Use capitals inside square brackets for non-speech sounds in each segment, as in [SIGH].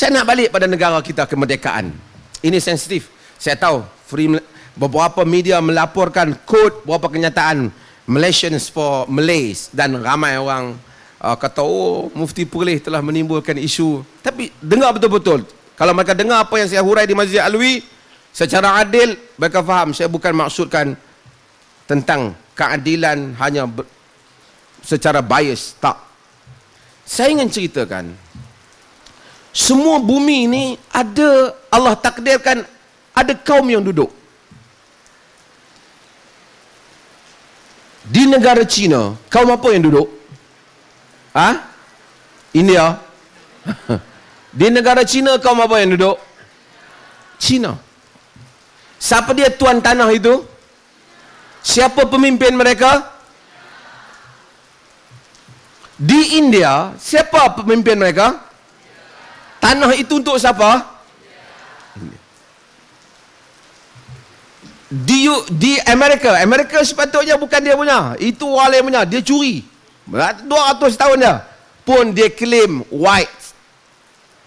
Saya nak balik pada negara kita kemerdekaan. Ini sensitif. Saya tahu free beberapa media melaporkan kod beberapa kenyataan Malaysians for Malays dan ramai orang uh, kata oh mufti Perlis telah menimbulkan isu. Tapi dengar betul-betul. Kalau mereka dengar apa yang saya hurai di Masjid Alwi secara adil mereka faham saya bukan maksudkan tentang keadilan hanya secara bias tak. Saya ingin ceritakan semua bumi ini ada Allah takdirkan ada kaum yang duduk. Di negara China, kaum apa yang duduk? Ha? India. [LAUGHS] Di negara China, kaum apa yang duduk? China. Siapa dia tuan tanah itu? Siapa pemimpin mereka? Di India, siapa pemimpin mereka? Mereka tanah itu untuk siapa? Di, di Amerika. Amerika sepatutnya bukan dia punya. Itu orang lain punya. Dia curi. 200 tahun dia. Pun dia claim white.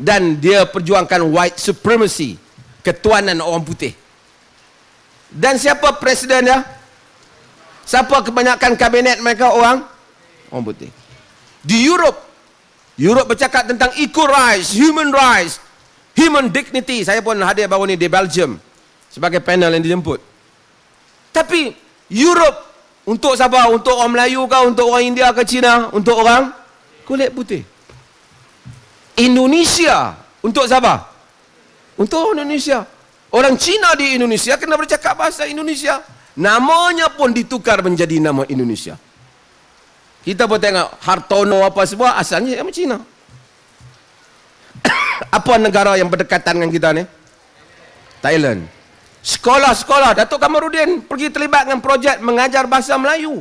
Dan dia perjuangkan white supremacy. Ketuanan orang putih. Dan siapa presiden dia? Siapa kebanyakan kabinet mereka orang? Orang putih. Di Europe. Europe bercakap tentang equal rights, human rights, human dignity. Saya pun hadir baru ni di Belgium sebagai panel yang dijemput. Tapi Europe untuk siapa? Untuk orang Melayu ke? Untuk orang India ke Cina? Untuk orang kulit putih. Indonesia untuk siapa? Untuk orang Indonesia. Orang Cina di Indonesia kena bercakap bahasa Indonesia. Namanya pun ditukar menjadi nama Indonesia. Kita pun tengok Hartono apa semua asalnya sama China. [COUGHS] apa negara yang berdekatan dengan kita ni? Thailand. Sekolah-sekolah Datuk Kamarudin pergi terlibat dengan projek mengajar bahasa Melayu.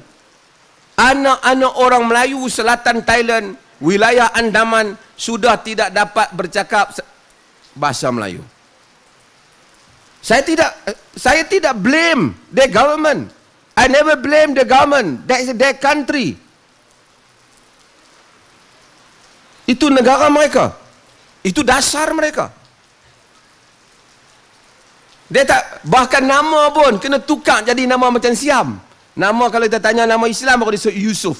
Anak-anak orang Melayu selatan Thailand, wilayah Andaman sudah tidak dapat bercakap bahasa Melayu. Saya tidak saya tidak blame the government. I never blame the government. That is their country. Itu negara mereka. Itu dasar mereka. Dia tak bahkan nama pun kena tukar jadi nama macam Siam. Nama kalau kita tanya nama Islam baru disebut Yusuf.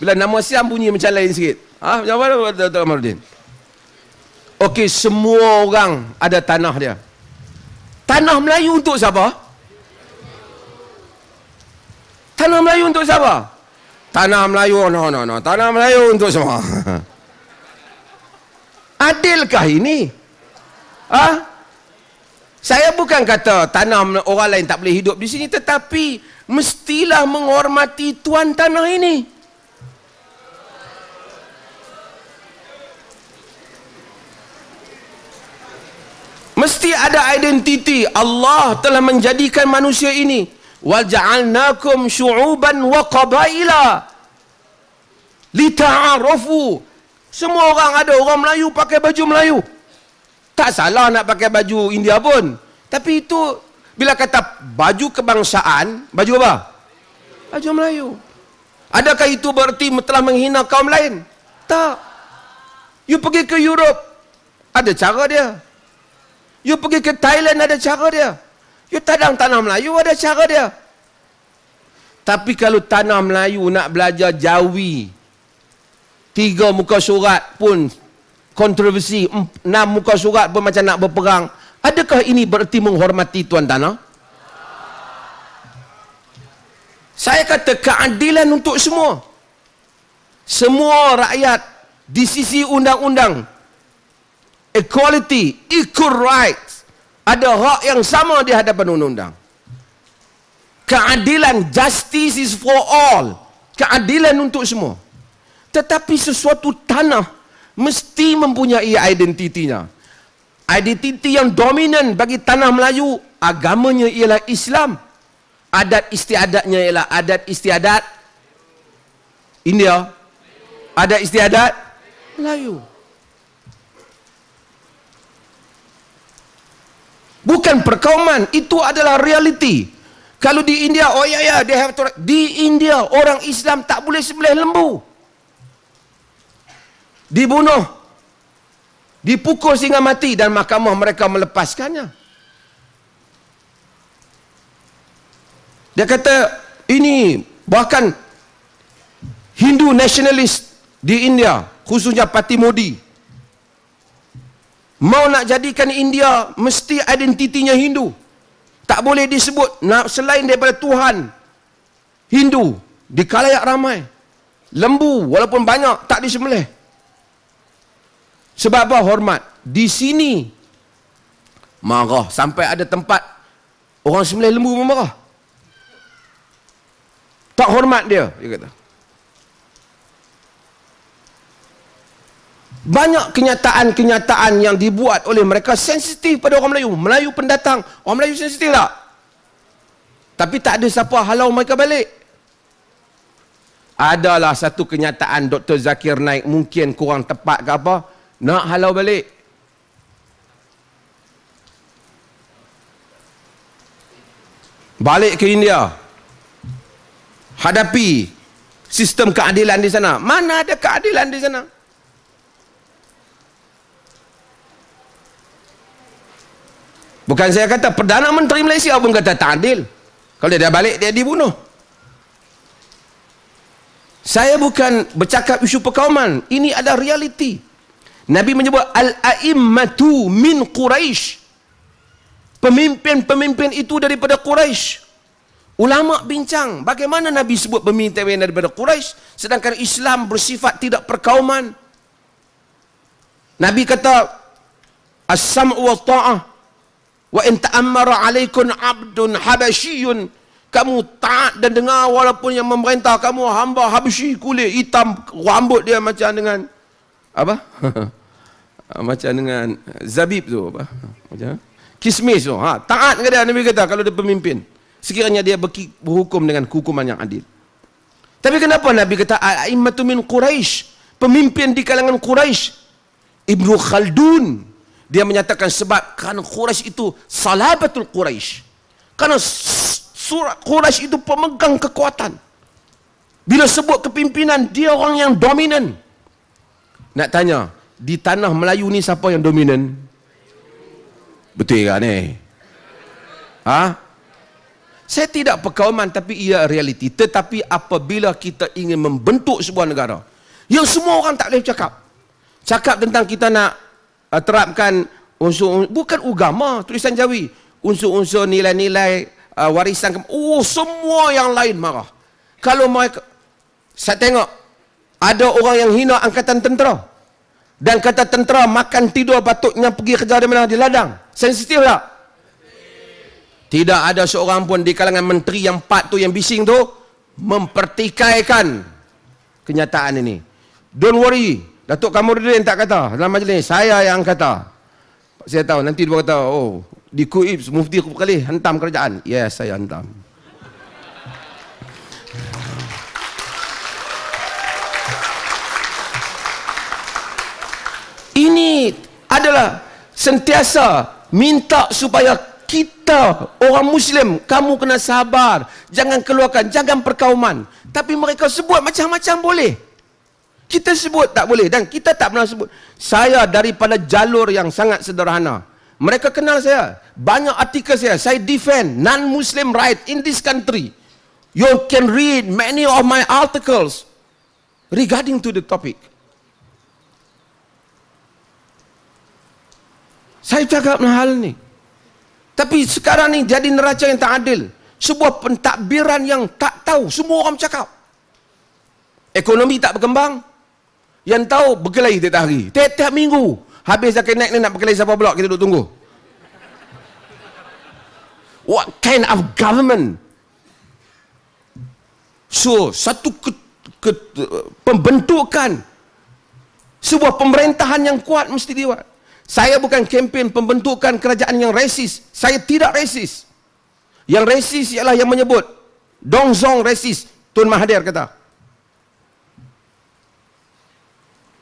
Bila nama Siam bunyi macam lain sikit. Ah, ha? jawab apa Dr. Kamaluddin? Okey, semua orang ada tanah dia. Tanah Melayu untuk siapa? Tanah Melayu untuk siapa? Tanah Melayu, no, no, no. Tanah Melayu untuk semua. [LAUGHS] Adilkah ini? Ha? Saya bukan kata tanam orang lain tak boleh hidup di sini tetapi mestilah menghormati tuan tanah ini. Mesti ada identiti Allah telah menjadikan manusia ini. Wa ja'alnakum syu'uban wa qabaila lita'arafu semua orang ada orang Melayu pakai baju Melayu. Tak salah nak pakai baju India pun. Tapi itu bila kata baju kebangsaan, baju apa? Baju Melayu. Adakah itu berarti telah menghina kaum lain? Tak. You pergi ke Europe, ada cara dia. You pergi ke Thailand, ada cara dia. You tadang tanah Melayu, ada cara dia. Tapi kalau tanah Melayu nak belajar jawi, tiga muka surat pun kontroversi enam muka surat pun macam nak berperang adakah ini berarti menghormati tuan tanah saya kata keadilan untuk semua semua rakyat di sisi undang-undang equality equal rights ada hak yang sama di hadapan undang-undang keadilan justice is for all keadilan untuk semua tetapi sesuatu tanah mesti mempunyai identitinya. Identiti yang dominan bagi tanah Melayu, agamanya ialah Islam. Adat istiadatnya ialah adat istiadat India. Adat istiadat Melayu. Bukan perkauman, itu adalah realiti. Kalau di India, oh ya ya, they have to... Di India, orang Islam tak boleh sebelah lembu dibunuh dipukul sehingga mati dan mahkamah mereka melepaskannya dia kata ini bahkan Hindu nasionalis di India khususnya parti Modi mau nak jadikan India mesti identitinya Hindu tak boleh disebut nak selain daripada Tuhan Hindu di kalayak ramai lembu walaupun banyak tak disembelih sebab apa hormat? Di sini marah sampai ada tempat orang sembelih lembu pun marah. Tak hormat dia, dia kata. Banyak kenyataan-kenyataan yang dibuat oleh mereka sensitif pada orang Melayu. Melayu pendatang. Orang Melayu sensitif tak? Tapi tak ada siapa halau mereka balik. Adalah satu kenyataan Dr. Zakir naik mungkin kurang tepat ke apa. Nak halau balik. Balik ke India. Hadapi sistem keadilan di sana. Mana ada keadilan di sana? Bukan saya kata Perdana Menteri Malaysia pun kata tak adil. Kalau dia balik dia dibunuh. Saya bukan bercakap isu perkauman. Ini adalah realiti. Nabi menyebut al-aimmatu min Quraisy. Pemimpin-pemimpin itu daripada Quraisy. Ulama bincang bagaimana Nabi sebut pemimpin daripada Quraisy sedangkan Islam bersifat tidak perkauman. Nabi kata as-sam'u wa ta'ah wa in ta'ammara 'alaikum 'abdun habasyyun kamu taat dan dengar walaupun yang memerintah kamu hamba habsyi kulit hitam rambut dia macam dengan apa? [LAUGHS] Macam dengan Zabib tu apa? Macam Kismis tu. Ha, taat ke Nabi kata kalau dia pemimpin. Sekiranya dia berhukum dengan hukuman yang adil. Tapi kenapa Nabi kata a'immatu min Quraisy? Pemimpin di kalangan Quraisy Ibnu Khaldun dia menyatakan sebab kan Quraisy itu salabatul Quraisy. Karena surat Quraisy itu pemegang kekuatan. Bila sebut kepimpinan dia orang yang dominan nak tanya di tanah Melayu ni siapa yang dominan betul kan ni ha saya tidak perkauman tapi ia realiti tetapi apabila kita ingin membentuk sebuah negara yang semua orang tak boleh cakap cakap tentang kita nak uh, terapkan unsur bukan agama tulisan jawi unsur-unsur nilai-nilai uh, warisan oh semua yang lain marah kalau mereka saya tengok ada orang yang hina angkatan tentera dan kata tentera makan tidur patutnya pergi kerja di mana di ladang sensitif tak tidak ada seorang pun di kalangan menteri yang empat tu yang bising tu mempertikaikan kenyataan ini don't worry Datuk Kamurudin tak kata dalam majlis saya yang kata saya tahu nanti dia kata oh di Kuib mufti kali hentam kerajaan yes saya hentam ini adalah sentiasa minta supaya kita orang muslim kamu kena sabar jangan keluarkan jangan perkauman tapi mereka sebut macam-macam boleh kita sebut tak boleh dan kita tak pernah sebut saya daripada jalur yang sangat sederhana mereka kenal saya banyak artikel saya saya defend non muslim right in this country you can read many of my articles regarding to the topic Saya cakap hal ni. Tapi sekarang ni jadi neraca yang tak adil. Sebuah pentadbiran yang tak tahu. Semua orang cakap. Ekonomi tak berkembang. Yang tahu berkelahi tiap hari. Tiap-tiap minggu. Habis dah kena ni nak berkelahi siapa pula kita duduk tunggu. What kind of government? So, satu ke, ke, pembentukan sebuah pemerintahan yang kuat mesti dibuat. Saya bukan kempen pembentukan kerajaan yang resis. Saya tidak resis. Yang resis ialah yang menyebut. Dong Zong resis. Tun Mahathir kata.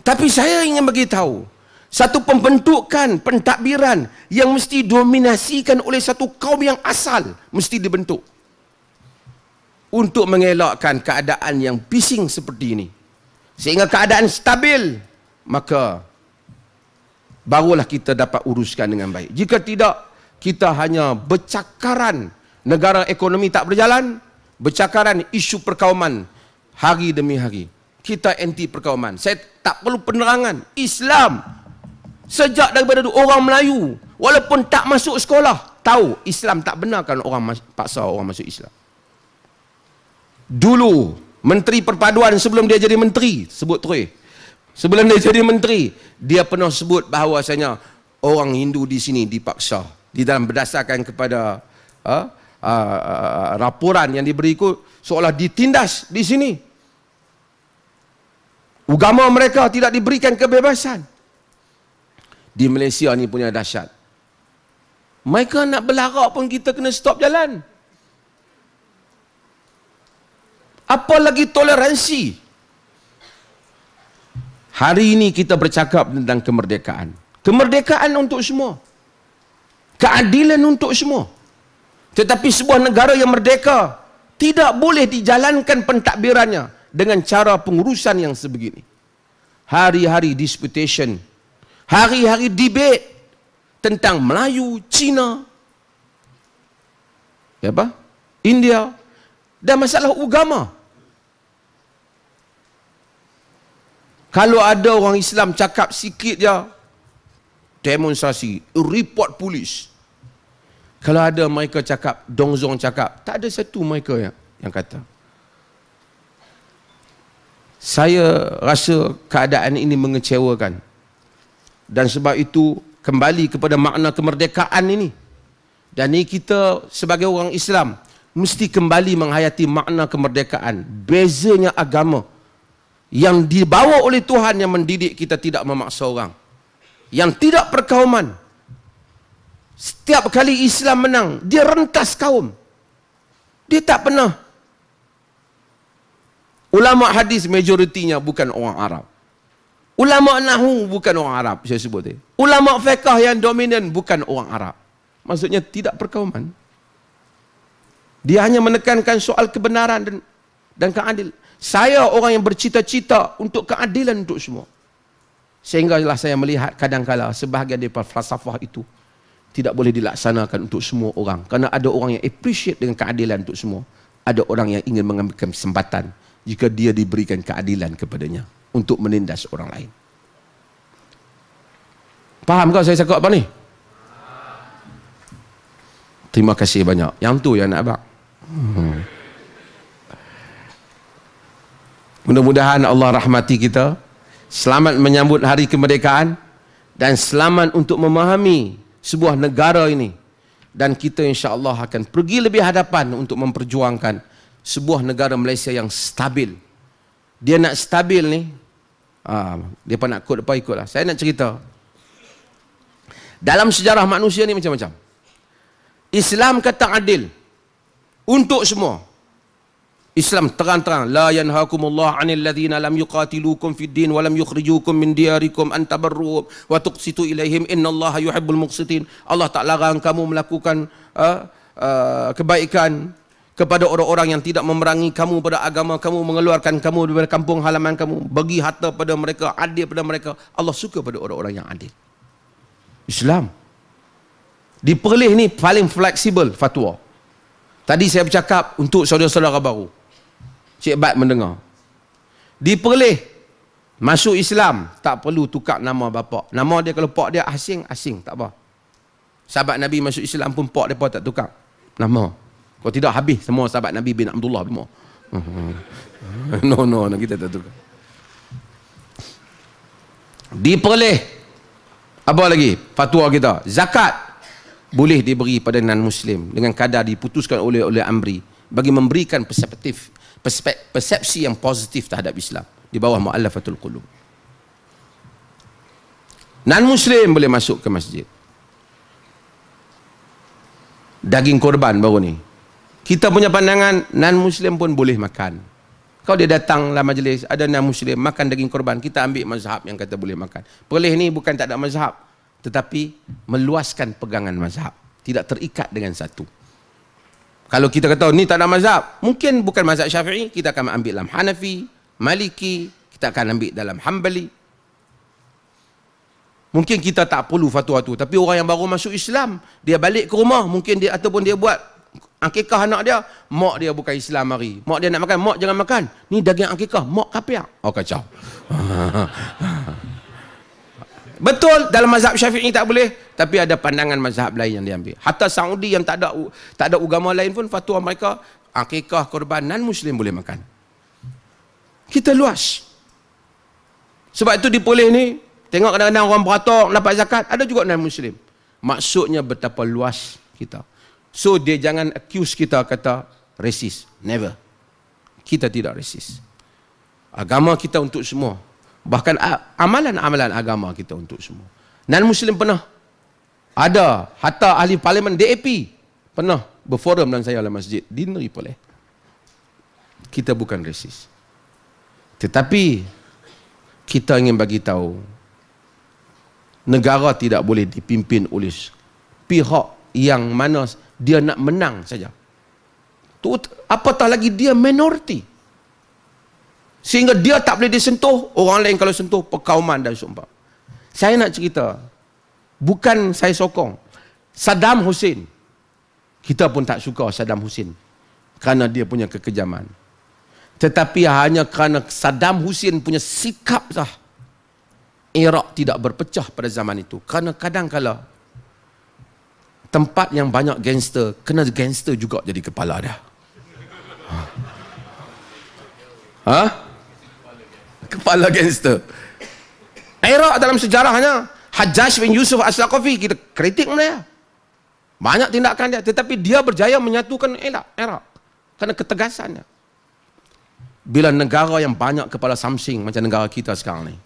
Tapi saya ingin beritahu. Satu pembentukan, pentadbiran yang mesti dominasikan oleh satu kaum yang asal. Mesti dibentuk. Untuk mengelakkan keadaan yang bising seperti ini. Sehingga keadaan stabil. Maka barulah kita dapat uruskan dengan baik. Jika tidak, kita hanya bercakaran negara ekonomi tak berjalan, bercakaran isu perkauman hari demi hari. Kita anti perkauman. Saya tak perlu penerangan. Islam sejak daripada orang Melayu walaupun tak masuk sekolah tahu Islam tak benarkan orang paksa orang masuk Islam. Dulu Menteri Perpaduan sebelum dia jadi menteri sebut terus Sebelum dia jadi menteri, dia pernah sebut bahawasanya orang Hindu di sini dipaksa di dalam berdasarkan kepada uh, uh, uh, raporan yang diberikan seolah ditindas di sini. Agama mereka tidak diberikan kebebasan. Di Malaysia ni punya dahsyat. Mereka nak berlarak pun kita kena stop jalan. Apa lagi toleransi? toleransi? Hari ini kita bercakap tentang kemerdekaan. Kemerdekaan untuk semua. Keadilan untuk semua. Tetapi sebuah negara yang merdeka tidak boleh dijalankan pentadbirannya dengan cara pengurusan yang sebegini. Hari-hari disputation, hari-hari debate tentang Melayu, Cina, ya apa? India dan masalah agama. Kalau ada orang Islam cakap sikit je demonstrasi, report polis. Kalau ada mereka cakap, dongzong cakap, tak ada satu mereka yang, yang kata. Saya rasa keadaan ini mengecewakan. Dan sebab itu kembali kepada makna kemerdekaan ini. Dan ini kita sebagai orang Islam mesti kembali menghayati makna kemerdekaan. Bezanya agama yang dibawa oleh Tuhan yang mendidik kita tidak memaksa orang. Yang tidak perkauman. Setiap kali Islam menang, dia rentas kaum. Dia tak pernah. Ulama hadis majoritinya bukan orang Arab. Ulama nahu bukan orang Arab, saya sebut dia, Ulama fiqh yang dominan bukan orang Arab. Maksudnya tidak perkauman. Dia hanya menekankan soal kebenaran dan dan keadil. Saya orang yang bercita-cita untuk keadilan untuk semua. Sehingga lah saya melihat kadang kadangkala sebahagian daripada falsafah itu tidak boleh dilaksanakan untuk semua orang. karena ada orang yang appreciate dengan keadilan untuk semua. Ada orang yang ingin mengambil kesempatan jika dia diberikan keadilan kepadanya untuk menindas orang lain. Faham kau saya cakap apa ni? Terima kasih banyak. Yang tu yang nak abang. Hmm. Mudah-mudahan Allah rahmati kita. Selamat menyambut hari kemerdekaan dan selamat untuk memahami sebuah negara ini dan kita insya-Allah akan pergi lebih hadapan untuk memperjuangkan sebuah negara Malaysia yang stabil. Dia nak stabil ni. Ah, dia pun nak ikut apa lah. Saya nak cerita. Dalam sejarah manusia ni macam-macam. Islam kata adil untuk semua. Islam terang-terang la yanhakumullah anil ladzina lam yuqatilukum fid din wa lam yukhrijukum min diyarikum an tabarru wa tuqsitu ilaihim innallaha yuhibbul muqsitin Allah tak larang kamu melakukan uh, uh, kebaikan kepada orang-orang yang tidak memerangi kamu pada agama kamu mengeluarkan kamu dari kampung halaman kamu bagi harta pada mereka adil pada mereka Allah suka pada orang-orang yang adil Islam di Perlis ni paling fleksibel fatwa Tadi saya bercakap untuk saudara-saudara baru. Cik Bat mendengar. Diperleh masuk Islam, tak perlu tukar nama bapa. Nama dia kalau pak dia asing, asing, tak apa. Sahabat Nabi masuk Islam pun pak dia pun tak tukar nama. Kalau tidak habis semua sahabat Nabi bin Abdullah semua. [LAUGHS] No, no, no, kita tak tukar. Diperleh apa lagi fatwa kita? Zakat boleh diberi pada non-Muslim dengan kadar diputuskan oleh oleh Amri bagi memberikan perspektif persepsi yang positif terhadap Islam di bawah muallafatul qulub. Non muslim boleh masuk ke masjid. Daging korban baru ni. Kita punya pandangan non muslim pun boleh makan. Kalau dia datang dalam majlis, ada non muslim makan daging korban, kita ambil mazhab yang kata boleh makan. Boleh ni bukan tak ada mazhab, tetapi meluaskan pegangan mazhab. Tidak terikat dengan satu. Kalau kita kata ni tak ada mazhab, mungkin bukan mazhab Syafi'i, kita akan ambil dalam Hanafi, Maliki, kita akan ambil dalam Hambali. Mungkin kita tak perlu fatwa tu, tapi orang yang baru masuk Islam, dia balik ke rumah, mungkin dia ataupun dia buat akikah anak dia, mak dia bukan Islam hari. Mak dia nak makan, mak jangan makan. Ni daging akikah, mak kapiak. Oh kacau. [LAUGHS] Betul dalam mazhab Syafi'i tak boleh, tapi ada pandangan mazhab lain yang diambil. Hatta Saudi yang tak ada tak ada agama lain pun fatwa mereka akikah korban non muslim boleh makan. Kita luas. Sebab itu di dipoleh ni, tengok kadang-kadang orang beratok dapat zakat, ada juga non muslim. Maksudnya betapa luas kita. So dia jangan accuse kita kata resist. Never. Kita tidak resist. Agama kita untuk semua bahkan amalan-amalan agama kita untuk semua. Dan Muslim pernah ada hatta ahli parlimen DAP pernah berforum dengan saya dalam masjid di negeri boleh. Kita bukan resis. Tetapi kita ingin bagi tahu negara tidak boleh dipimpin oleh pihak yang mana dia nak menang saja. Apatah lagi dia minoriti. Sehingga dia tak boleh disentuh, orang lain kalau sentuh, pekauman dan sumpah. Saya nak cerita, bukan saya sokong. Saddam Hussein, kita pun tak suka Saddam Hussein. Kerana dia punya kekejaman. Tetapi hanya kerana Saddam Hussein punya sikap sah. Iraq tidak berpecah pada zaman itu. Kerana kadangkala tempat yang banyak gangster, kena gangster juga jadi kepala dah. Ha? Huh? Ha? kepala gangster Era dalam sejarahnya Hajjaj bin Yusuf As-Saqafi kita kritik mereka banyak tindakan dia tetapi dia berjaya menyatukan era era. kerana ketegasannya bila negara yang banyak kepala samsing macam negara kita sekarang ni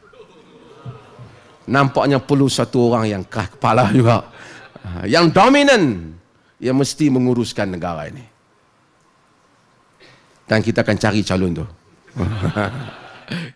nampaknya perlu satu orang yang kepala juga yang dominan yang mesti menguruskan negara ini dan kita akan cari calon tu [LAUGHS]